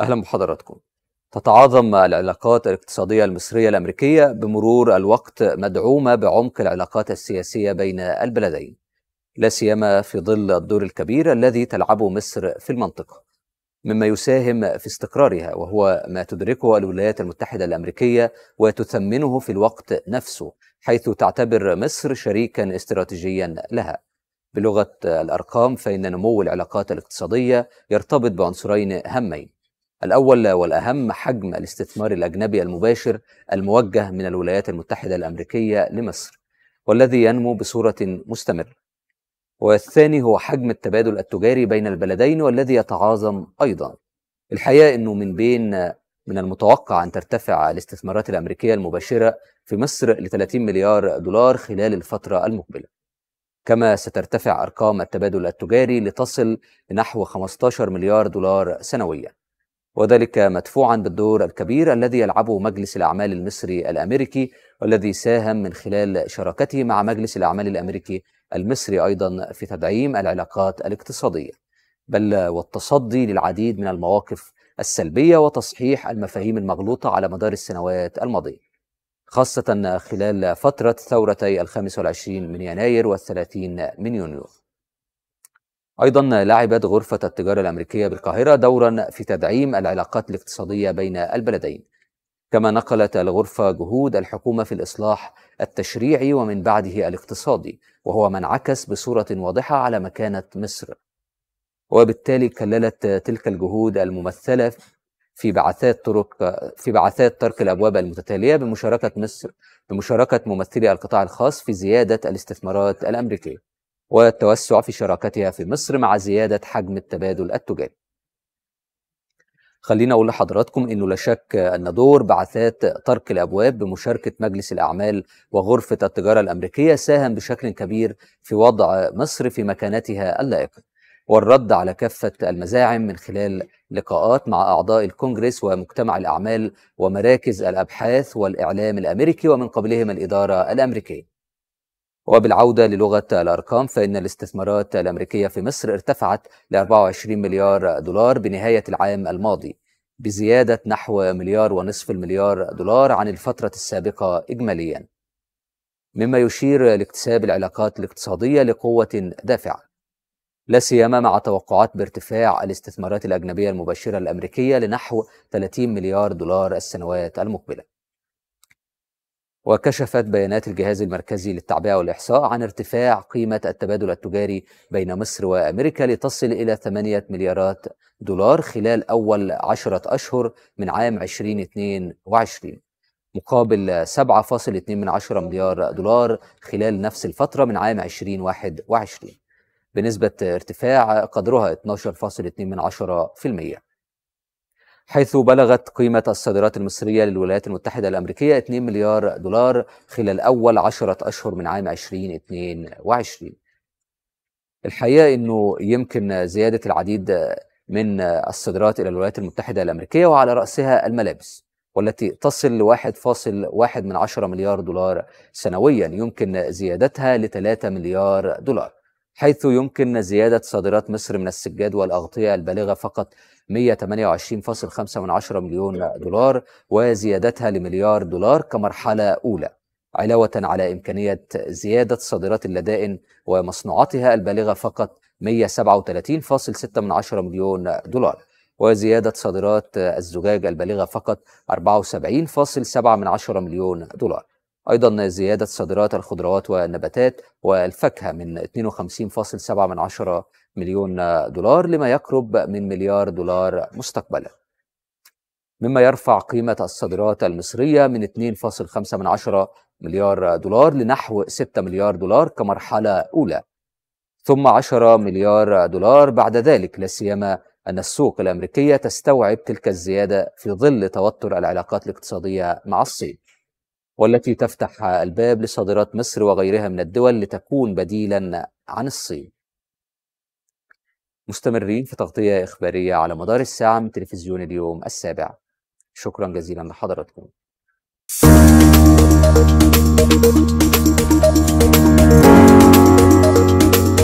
أهلا بحضراتكم تتعاظم العلاقات الاقتصادية المصرية الأمريكية بمرور الوقت مدعومة بعمق العلاقات السياسية بين البلدين لا سيما في ظل الدور الكبير الذي تلعبه مصر في المنطقة مما يساهم في استقرارها وهو ما تدركه الولايات المتحدة الأمريكية وتثمنه في الوقت نفسه حيث تعتبر مصر شريكا استراتيجيا لها بلغة الأرقام فإن نمو العلاقات الاقتصادية يرتبط بعنصرين هامين الأول والأهم حجم الاستثمار الأجنبي المباشر الموجه من الولايات المتحدة الأمريكية لمصر والذي ينمو بصورة مستمرة والثاني هو حجم التبادل التجاري بين البلدين والذي يتعاظم أيضا الحقيقة أنه من بين من المتوقع أن ترتفع الاستثمارات الأمريكية المباشرة في مصر ل 30 مليار دولار خلال الفترة المقبلة كما سترتفع أرقام التبادل التجاري لتصل لنحو 15 مليار دولار سنوياً وذلك مدفوعا بالدور الكبير الذي يلعبه مجلس الاعمال المصري الامريكي والذي ساهم من خلال شراكته مع مجلس الاعمال الامريكي المصري ايضا في تدعيم العلاقات الاقتصاديه بل والتصدي للعديد من المواقف السلبيه وتصحيح المفاهيم المغلوطه على مدار السنوات الماضيه خاصه خلال فتره ثورتي الخامس والعشرين من يناير والثلاثين من يونيو أيضا لعبت غرفة التجارة الأمريكية بالقاهرة دورا في تدعيم العلاقات الاقتصادية بين البلدين كما نقلت الغرفة جهود الحكومة في الإصلاح التشريعي ومن بعده الاقتصادي وهو ما انعكس بصورة واضحة على مكانة مصر وبالتالي كللت تلك الجهود الممثلة في بعثات طرق في بعثات ترك الابواب المتتاليه بمشاركه مصر بمشاركه ممثلي القطاع الخاص في زياده الاستثمارات الامريكيه. والتوسع في شراكتها في مصر مع زيادة حجم التبادل التجاري خلينا أقول لحضراتكم أنه لا شك أن دور بعثات طرق الأبواب بمشاركة مجلس الأعمال وغرفة التجارة الأمريكية ساهم بشكل كبير في وضع مصر في مكانتها اللائقة والرد على كافة المزاعم من خلال لقاءات مع أعضاء الكونجرس ومجتمع الأعمال ومراكز الأبحاث والإعلام الأمريكي ومن قبلهم الإدارة الأمريكية وبالعودة للغة الأرقام فإن الاستثمارات الأمريكية في مصر ارتفعت ل 24 مليار دولار بنهاية العام الماضي بزيادة نحو مليار ونصف المليار دولار عن الفترة السابقة إجماليا مما يشير لاكتساب العلاقات الاقتصادية لقوة دافعة لا سيما مع توقعات بارتفاع الاستثمارات الأجنبية المباشرة الأمريكية لنحو 30 مليار دولار السنوات المقبلة وكشفت بيانات الجهاز المركزي للتعبئة والإحصاء عن ارتفاع قيمة التبادل التجاري بين مصر وأمريكا لتصل إلى 8 مليارات دولار خلال أول عشرة أشهر من عام 2022 مقابل 7.2 من مليار دولار خلال نفس الفترة من عام 2021 بنسبة ارتفاع قدرها 12.2 من حيث بلغت قيمة الصادرات المصرية للولايات المتحدة الأمريكية 2 مليار دولار خلال أول عشرة أشهر من عام 2022 الحقيقة أنه يمكن زيادة العديد من الصادرات إلى الولايات المتحدة الأمريكية وعلى رأسها الملابس والتي تصل ل 1.1 من مليار دولار سنويا يمكن زيادتها ل 3 مليار دولار حيث يمكن زيادة صادرات مصر من السجاد والأغطية البالغة فقط 128.5 مليون دولار وزيادتها لمليار دولار كمرحلة أولى علاوة على إمكانية زيادة صادرات اللدائن ومصنوعاتها البالغة فقط 137.6 مليون دولار وزيادة صادرات الزجاج البالغة فقط 74.7 مليون دولار أيضا زيادة صادرات الخضروات والنباتات والفاكهة من 52.7 من عشرة مليون دولار لما يقرب من مليار دولار مستقبلا مما يرفع قيمة الصادرات المصرية من 2.5 من عشرة مليار دولار لنحو 6 مليار دولار كمرحلة أولى ثم 10 مليار دولار بعد ذلك لا سيما أن السوق الأمريكية تستوعب تلك الزيادة في ظل توتر العلاقات الاقتصادية مع الصين والتي تفتح الباب لصادرات مصر وغيرها من الدول لتكون بديلا عن الصين مستمرين في تغطية إخبارية على مدار الساعة من تلفزيون اليوم السابع شكرا جزيلا لحضراتكم